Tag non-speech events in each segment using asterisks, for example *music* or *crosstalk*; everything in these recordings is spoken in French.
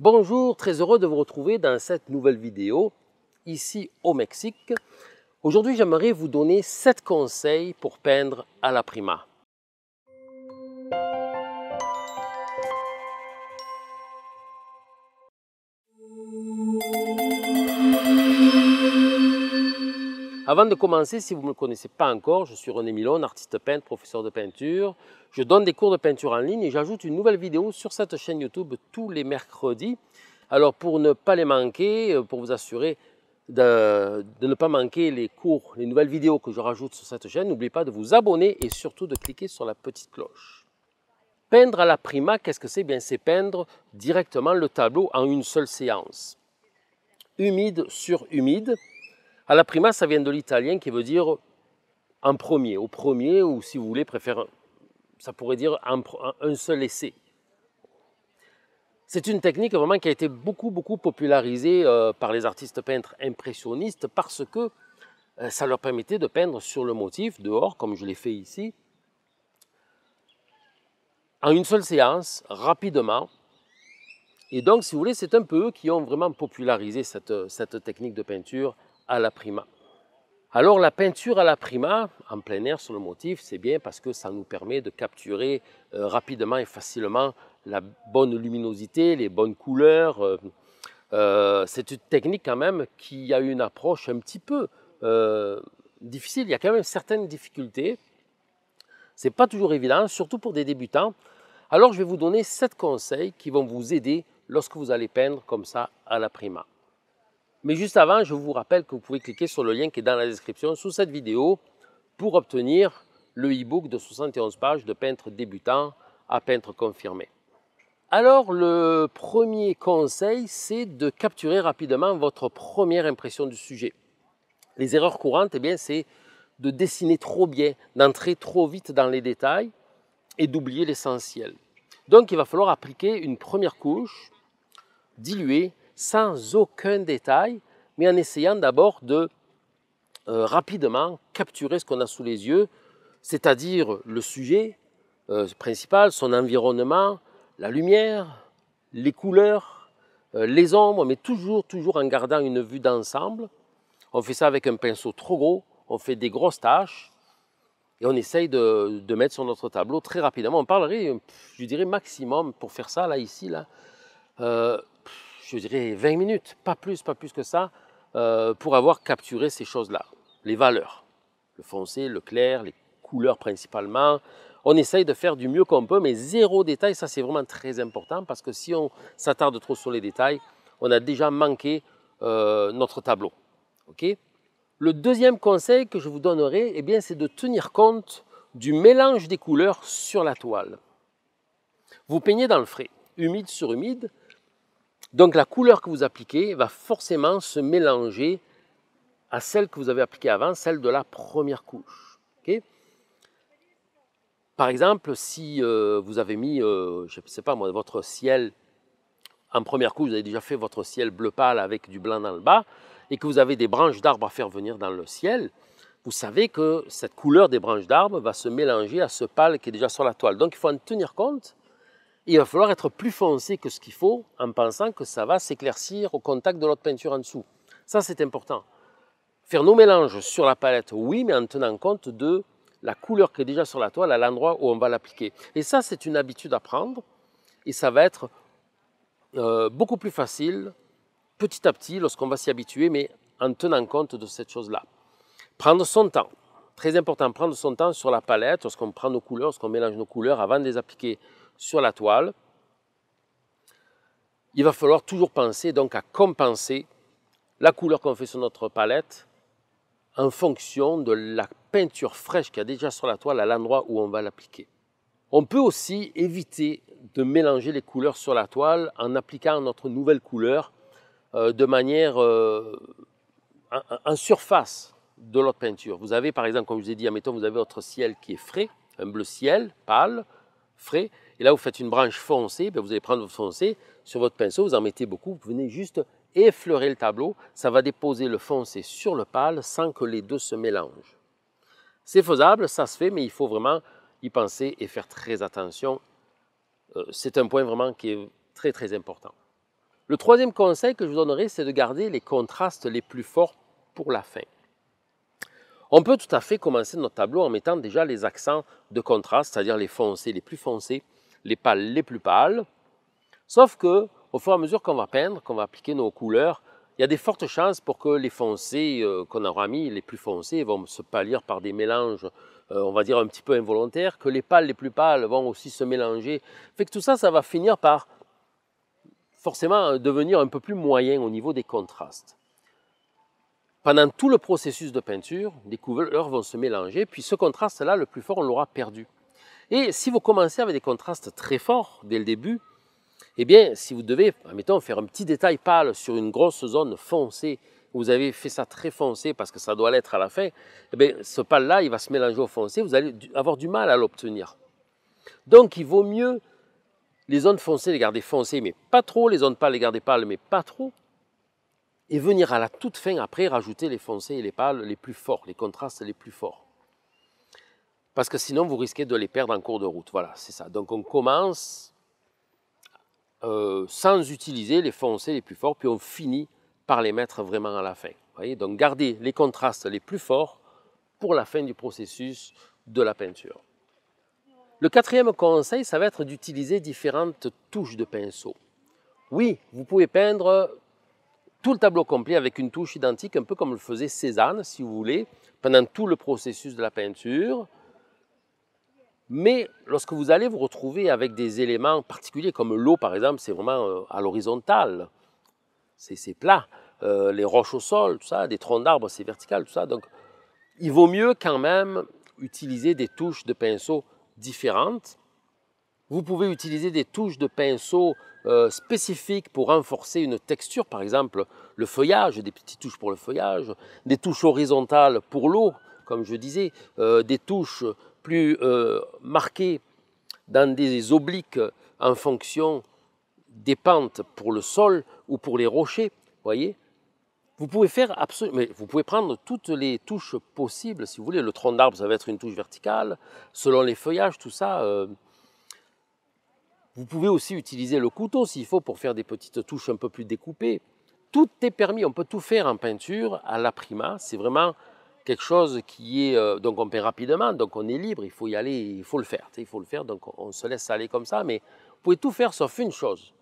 Bonjour, très heureux de vous retrouver dans cette nouvelle vidéo ici au Mexique. Aujourd'hui, j'aimerais vous donner 7 conseils pour peindre à la prima. Avant de commencer, si vous ne me connaissez pas encore, je suis René Milon, artiste peintre, professeur de peinture. Je donne des cours de peinture en ligne et j'ajoute une nouvelle vidéo sur cette chaîne YouTube tous les mercredis. Alors pour ne pas les manquer, euh, pour vous assurer de, ne pas manquer les cours, les nouvelles vidéos que je rajoute sur cette chaîne, n'oubliez pas de vous abonner et surtout de cliquer sur la petite cloche. Peindre à la prima, qu'est-ce que c'est eh Bien, c'est peindre directement le tableau en une seule séance. Humide sur humide, la prima, ça vient de l'italien qui veut dire en premier, au premier, ou si vous voulez, préfère, ça pourrait dire un, seul essai. C'est une technique vraiment qui a été beaucoup, beaucoup popularisée euh, par les artistes peintres impressionnistes parce que euh, ça leur permettait de peindre sur le motif, dehors, comme je l'ai fait ici, en une seule séance, rapidement. Et donc, si vous voulez, c'est un peu eux qui ont vraiment popularisé cette technique de peinture à la prima. Alors la peinture à la prima, en plein air sur le motif, c'est bien parce que ça nous permet de capturer euh, rapidement et facilement la bonne luminosité, les bonnes couleurs. Euh, euh, c'est une technique quand même qui a une approche un petit peu difficile. Il y a quand même certaines difficultés. C'est pas toujours évident, surtout pour des débutants. Alors je vais vous donner sept conseils qui vont vous aider lorsque vous allez peindre comme ça à la prima. Mais juste avant, je vous rappelle que vous pouvez cliquer sur le lien qui est dans la description sous cette vidéo pour obtenir le e-book de 71 pages de peintre débutant à peintre confirmé. Alors le premier conseil, c'est de capturer rapidement votre première impression du sujet. Les erreurs courantes, eh bien, c'est de dessiner trop bien, d'entrer trop vite dans les détails et d'oublier l'essentiel. Donc il va falloir appliquer une première couche, diluer sans aucun détail, mais en essayant d'abord de euh, rapidement capturer ce qu'on a sous les yeux, c'est-à-dire le sujet euh, principal, son environnement, la lumière, les couleurs, euh, les ombres, mais toujours, toujours en gardant une vue d'ensemble. On fait ça avec un pinceau trop gros, on fait des grosses tâches et on essaye de, mettre sur notre tableau très rapidement. On parlerait, je dirais, maximum pour faire ça, là, ici, là, je dirais 20 minutes, pas plus, pas plus que ça, euh, pour avoir capturé ces choses-là, les valeurs, le foncé, le clair, les couleurs principalement. On essaye de faire du mieux qu'on peut, mais zéro détail, ça c'est vraiment très important parce que si on s'attarde trop sur les détails, on a déjà manqué euh, notre tableau. ok le deuxième conseil que je vous donnerai, eh bien, c'est de tenir compte du mélange des couleurs sur la toile. Vous peignez dans le frais, humide sur humide, donc la couleur que vous appliquez va forcément se mélanger à celle que vous avez appliquée avant, celle de la première couche. Par exemple, si euh, vous avez mis, euh, je ne sais pas moi, votre ciel en première couche, vous avez déjà fait votre ciel bleu pâle avec du blanc dans le bas, et que vous avez des branches d'arbres à faire venir dans le ciel, vous savez que cette couleur des branches d'arbres va se mélanger à ce pâle qui est déjà sur la toile. Donc il faut en tenir compte il va falloir être plus foncé que ce qu'il faut en pensant que ça va s'éclaircir au contact de l'autre peinture en dessous. Ça, c'est important. Faire nos mélanges sur la palette, oui, mais en tenant compte de la couleur qui est déjà sur la toile à l'endroit où on va l'appliquer. Et ça, c'est une habitude à prendre et ça va être euh, beaucoup plus facile petit à petit lorsqu'on va s'y habituer, mais en tenant compte de cette chose-là. Prendre son temps. Très important, prendre son temps sur la palette, lorsqu'on prend nos couleurs, lorsqu'on mélange nos couleurs avant de les appliquer sur la toile, il va falloir toujours penser donc à compenser la couleur qu'on fait sur notre palette en fonction de la peinture fraîche qu'il y a déjà sur la toile à l'endroit où on va l'appliquer. On peut aussi éviter de mélanger les couleurs sur la toile en appliquant notre nouvelle couleur euh, de manière euh, en, surface de l'autre peinture. Vous avez par exemple, comme je vous ai dit, admettons, vous avez votre ciel qui est frais, un bleu ciel, pâle, frais, et là, vous faites une branche foncée, ben, vous allez prendre votre foncé, sur votre pinceau, vous en mettez beaucoup, vous venez juste effleurer le tableau, ça va déposer le foncé sur le pâle sans que les deux se mélangent. C'est faisable, ça se fait, mais il faut vraiment y penser et faire très attention. Euh, c'est un point vraiment qui est très très important. Le troisième conseil que je vous donnerai, c'est de garder les contrastes les plus forts pour la fin. On peut tout à fait commencer notre tableau en mettant déjà les accents de contraste, c'est-à-dire les foncés, les plus foncés, les pâles les plus pâles. Sauf que, au fur et à mesure qu'on va peindre, qu'on va appliquer nos couleurs, il y a des fortes chances pour que les foncés euh, qu'on aura mis, les plus foncés, vont se pâlir par des mélanges, euh, on va dire un petit peu involontaires, que les pâles les plus pâles vont aussi se mélanger. Fait que tout ça, ça va finir par forcément euh, devenir un peu plus moyen au niveau des contrastes. Pendant tout le processus de peinture, des couleurs vont se mélanger, puis ce contraste-là, le plus fort, on l'aura perdu. Et si vous commencez avec des contrastes très forts dès le début, eh bien, si vous devez, admettons, faire un petit détail pâle sur une grosse zone foncée, vous avez fait ça très foncé parce que ça doit l'être à la fin, eh bien, ce pâle-là, il va se mélanger au foncé, vous allez avoir du mal à l'obtenir. Donc, il vaut mieux les zones foncées les garder foncées, mais pas trop, les zones pâles les garder pâles, mais pas trop, et venir à la toute fin après rajouter les foncés et les pâles les plus forts, les contrastes les plus forts. Parce que sinon, vous risquez de les perdre en cours de route. Voilà, c'est ça. Donc on commence euh, sans utiliser les foncés les plus forts, puis on finit par les mettre vraiment à la fin. Voyez Donc gardez les contrastes les plus forts pour la fin du processus de la peinture. Le quatrième conseil, ça va être d'utiliser différentes touches de pinceau. Oui, vous pouvez peindre tout le tableau complet avec une touche identique, un peu comme le faisait Cézanne, si vous voulez, pendant tout le processus de la peinture. Mais lorsque vous allez vous retrouver avec des éléments particuliers, comme l'eau par exemple, c'est vraiment euh, à l'horizontale, c'est plat. Euh, les roches au sol, tout ça, des troncs d'arbres, c'est vertical, tout ça. Donc, il vaut mieux quand même utiliser des touches de pinceau différentes. Vous pouvez utiliser des touches de pinceau euh, spécifiques pour renforcer une texture, par exemple le feuillage, des petites touches pour le feuillage, des touches horizontales pour l'eau, comme je disais, des touches plus euh, marqué dans des obliques en fonction des pentes pour le sol ou pour les rochers, voyez. Vous pouvez faire mais vous pouvez prendre toutes les touches possibles, si vous voulez. Le tronc d'arbre, ça va être une touche verticale, selon les feuillages, tout ça. Euh, vous pouvez aussi utiliser le couteau s'il faut pour faire des petites touches un peu plus découpées. Tout est permis, on peut tout faire en peinture à la prima. C'est vraiment quelque chose qui est... Euh, donc on paie rapidement, donc on est libre, il faut y aller, il faut le faire. Il faut le faire, donc on, se laisse aller comme ça, mais vous pouvez tout faire sauf une chose.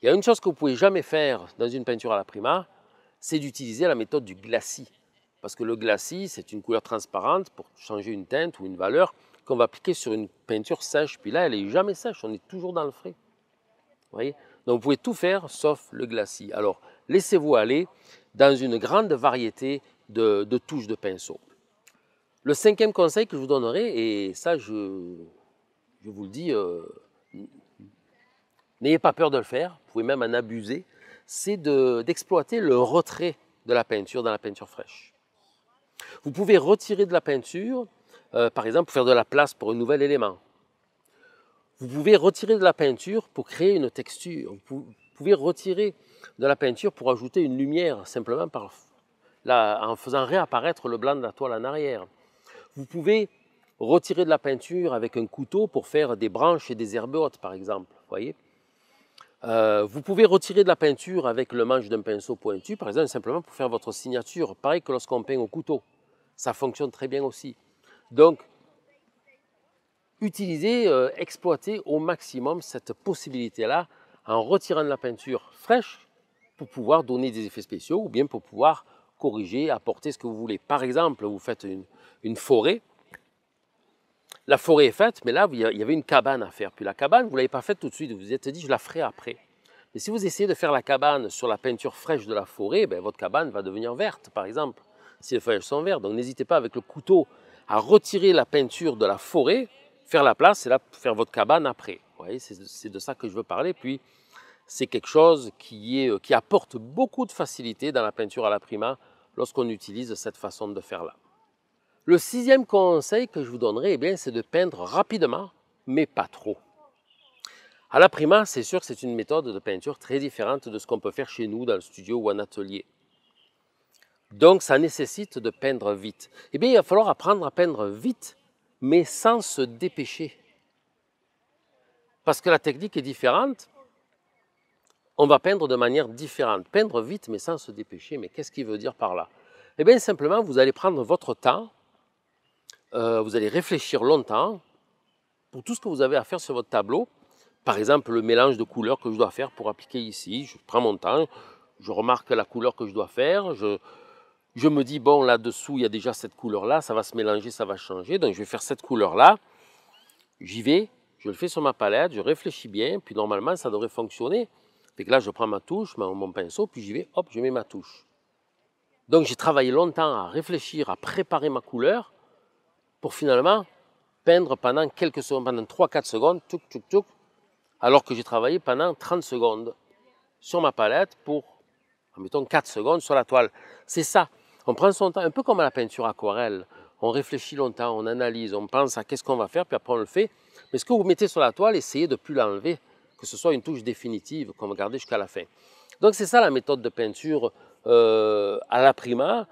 Il y a une chose que vous pouvez jamais faire dans une peinture à la prima, c'est d'utiliser la méthode du glacis. Parce que le glacis, c'est une couleur transparente pour changer une teinte ou une valeur qu'on va appliquer sur une peinture sèche. Puis là, elle est jamais sèche, on est toujours dans le frais. Vous voyez Donc vous pouvez tout faire sauf le glacis. Alors laissez-vous aller dans une grande variété de, touches de pinceau. Le cinquième conseil que je vous donnerai, et ça je, je vous le dis, euh, n'ayez pas peur de le faire, vous pouvez même en abuser, c'est d'exploiter le retrait de la peinture dans la peinture fraîche. Vous pouvez retirer de la peinture, euh, par exemple, pour faire de la place pour un nouvel élément. Vous pouvez retirer de la peinture pour créer une texture. Vous pouvez retirer de la peinture pour ajouter une lumière simplement par en faisant réapparaître le blanc de la toile en arrière. Vous pouvez retirer de la peinture avec un couteau pour faire des branches et des herbes hautes, par exemple. Voyez euh, vous pouvez retirer de la peinture avec le manche d'un pinceau pointu, par exemple, simplement pour faire votre signature. Pareil que lorsqu'on peint au couteau. Ça fonctionne très bien aussi. Donc, utilisez, euh, exploitez au maximum cette possibilité-là en retirant de la peinture fraîche pour pouvoir donner des effets spéciaux ou bien pour pouvoir corriger, apporter ce que vous voulez. Par exemple, vous faites une, forêt. La forêt est faite, mais là, il y avait une cabane à faire. Puis la cabane, vous ne l'avez pas faite tout de suite. Vous vous êtes dit, je la ferai après. Mais si vous essayez de faire la cabane sur la peinture fraîche de la forêt, ben, votre cabane va devenir verte, par exemple, si les feuilles sont vertes. Donc n'hésitez pas avec le couteau à retirer la peinture de la forêt, faire la place et là, faire votre cabane après. Vous voyez, c'est de ça que je veux parler. Puis c'est quelque chose qui, est, euh, qui apporte beaucoup de facilité dans la peinture à la prima lorsqu'on utilise cette façon de faire-là. Le sixième conseil que je vous donnerai, eh bien, c'est de peindre rapidement, mais pas trop. À la prima, c'est sûr que c'est une méthode de peinture très différente de ce qu'on peut faire chez nous dans le studio ou en atelier. Donc ça nécessite de peindre vite. Eh bien, il va falloir apprendre à peindre vite, mais sans se dépêcher. Parce que la technique est différente on va peindre de manière différente. Peindre vite, mais sans se dépêcher. Mais qu'est-ce qu'il veut dire par là Eh bien, simplement, vous allez prendre votre temps, euh, vous allez réfléchir longtemps pour tout ce que vous avez à faire sur votre tableau. Par exemple, le mélange de couleurs que je dois faire pour appliquer ici. Je prends mon temps, je remarque la couleur que je dois faire, je me dis, bon, là-dessous, il y a déjà cette couleur-là, ça va se mélanger, ça va changer, donc je vais faire cette couleur-là. J'y vais, je le fais sur ma palette, je réfléchis bien, puis normalement, ça devrait fonctionner. Fait là, je prends ma touche, mon pinceau, puis j'y vais, hop, je mets ma touche. Donc j'ai travaillé longtemps à réfléchir, à préparer ma couleur pour finalement peindre pendant quelques secondes, pendant 3-4 secondes, alors que j'ai travaillé pendant 30 secondes sur ma palette pour, en mettant 4 secondes sur la toile. C'est ça. On prend son temps, un peu comme à la peinture aquarelle. On réfléchit longtemps, on analyse, on pense à qu'est-ce qu'on va faire, puis après on le fait. Mais ce que vous mettez sur la toile, essayez de ne plus l'enlever que ce soit une touche définitive qu'on va garder jusqu'à la fin. Donc c'est ça la méthode de peinture euh, à la prima.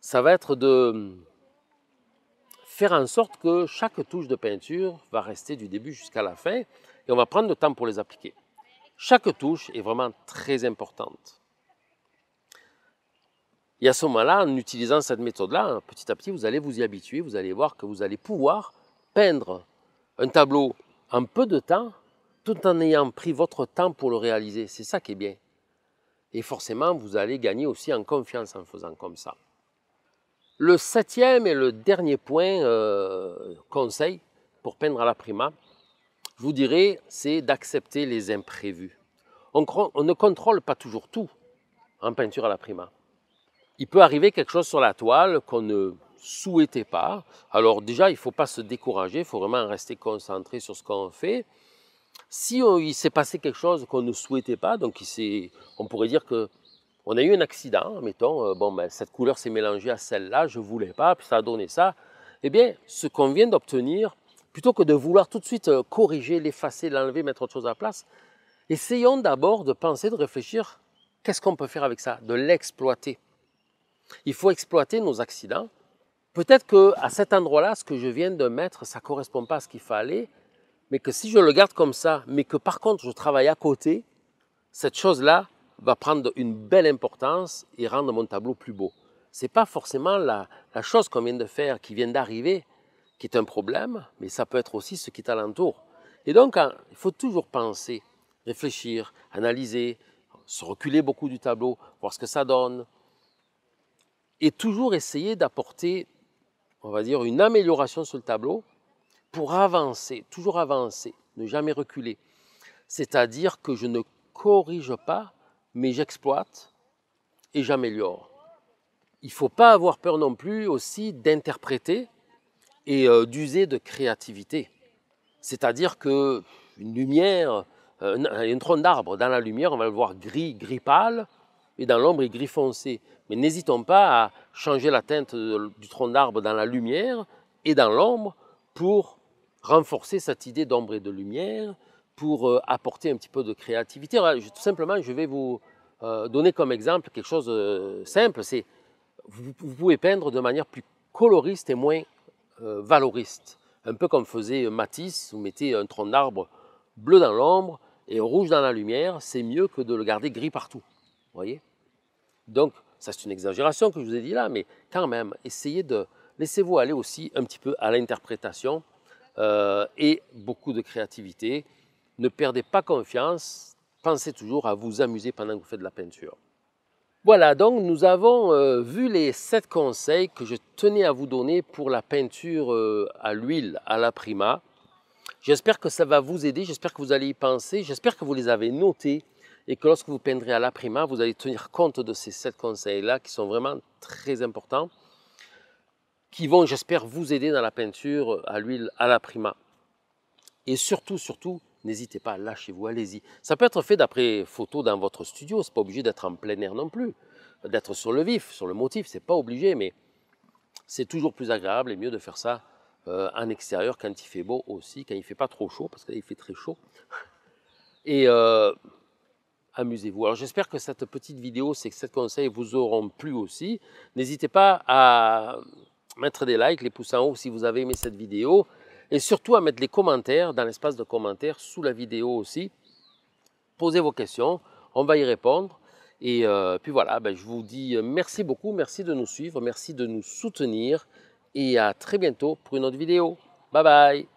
Ça va être de faire en sorte que chaque touche de peinture va rester du début jusqu'à la fin et on va prendre le temps pour les appliquer. Chaque touche est vraiment très importante. Et à ce moment-là, en utilisant cette méthode-là, petit à petit, vous allez vous y habituer, vous allez voir que vous allez pouvoir peindre un tableau en peu de temps tout en ayant pris votre temps pour le réaliser. C'est ça qui est bien. Et forcément, vous allez gagner aussi en confiance en faisant comme ça. Le septième et le dernier point euh, conseil pour peindre à la prima, je vous dirais, c'est d'accepter les imprévus. On, ne contrôle pas toujours tout en peinture à la prima. Il peut arriver quelque chose sur la toile qu'on ne souhaitait pas. Alors déjà, il ne faut pas se décourager, il faut vraiment rester concentré sur ce qu'on fait. Si oh, il s'est passé quelque chose qu'on ne souhaitait pas, donc on pourrait dire qu'on a eu un accident, mettons, euh, bon, ben, cette couleur s'est mélangée à celle-là, je ne voulais pas, puis ça a donné ça. Eh bien, ce qu'on vient d'obtenir, plutôt que de vouloir tout de suite euh, corriger, l'effacer, l'enlever, mettre autre chose à la place, essayons d'abord de penser, de réfléchir, qu'est-ce qu'on peut faire avec ça De l'exploiter. Il faut exploiter nos accidents. Peut-être qu'à cet endroit-là, ce que je viens de mettre, ça ne correspond pas à ce qu'il fallait mais que si je le garde comme ça, mais que par contre je travaille à côté, cette chose-là va prendre une belle importance et rendre mon tableau plus beau. Ce n'est pas forcément la, chose qu'on vient de faire, qui vient d'arriver, qui est un problème, mais ça peut être aussi ce qui est t'alentoure. Et donc, hein, il faut toujours penser, réfléchir, analyser, se reculer beaucoup du tableau, voir ce que ça donne, et toujours essayer d'apporter, on va dire, une amélioration sur le tableau pour avancer, toujours avancer, ne jamais reculer. C'est-à-dire que je ne corrige pas, mais j'exploite et j'améliore. Il ne faut pas avoir peur non plus aussi d'interpréter et euh, d'user de créativité. C'est-à-dire que une lumière, euh, un, tronc d'arbre, dans la lumière, on va le voir gris, gris pâle, et dans l'ombre, il gris foncé. Mais n'hésitons pas à changer la teinte euh, du tronc d'arbre dans la lumière et dans l'ombre pour renforcer cette idée d'ombre et de lumière pour euh, apporter un petit peu de créativité. tout simplement, je vais vous euh, donner comme exemple quelque chose de euh, simple, c'est vous, vous, pouvez peindre de manière plus coloriste et moins valoriste, un peu comme faisait Matisse, vous mettez un tronc d'arbre bleu dans l'ombre et rouge dans la lumière, c'est mieux que de le garder gris partout, voyez Donc, ça c'est une exagération que je vous ai dit là, mais quand même, essayez de, laissez-vous aller aussi un petit peu à l'interprétation euh, et beaucoup de créativité. Ne perdez pas confiance, pensez toujours à vous amuser pendant que vous faites de la peinture. Voilà, donc nous avons euh, vu les sept conseils que je tenais à vous donner pour la peinture euh, à l'huile, à la prima. J'espère que ça va vous aider, j'espère que vous allez y penser, j'espère que vous les avez notés et que lorsque vous peindrez à la prima, vous allez tenir compte de ces sept conseils-là qui sont vraiment très importants qui vont, j'espère, vous aider dans la peinture euh, à l'huile à la prima. Et surtout, surtout, n'hésitez pas, lâchez-vous, allez-y. Ça peut être fait d'après photo dans votre studio, ce n'est pas obligé d'être en plein air non plus, d'être sur le vif, sur le motif, ce n'est pas obligé, mais c'est toujours plus agréable et mieux de faire ça euh, en extérieur quand il fait beau aussi, quand il ne fait pas trop chaud, parce qu'il fait très chaud. *laughs* Et euh, amusez-vous. Alors j'espère que cette petite vidéo, c'est que 7 conseils vous auront plu aussi. N'hésitez pas à mettre des likes, les pouces en haut si vous avez aimé cette vidéo, et surtout à mettre les commentaires dans l'espace de commentaires sous la vidéo aussi. Posez vos questions, on va y répondre. Et euh, puis voilà, ben, je vous dis euh, merci beaucoup, merci de nous suivre, merci de nous soutenir, et à très bientôt pour une autre vidéo. Bye bye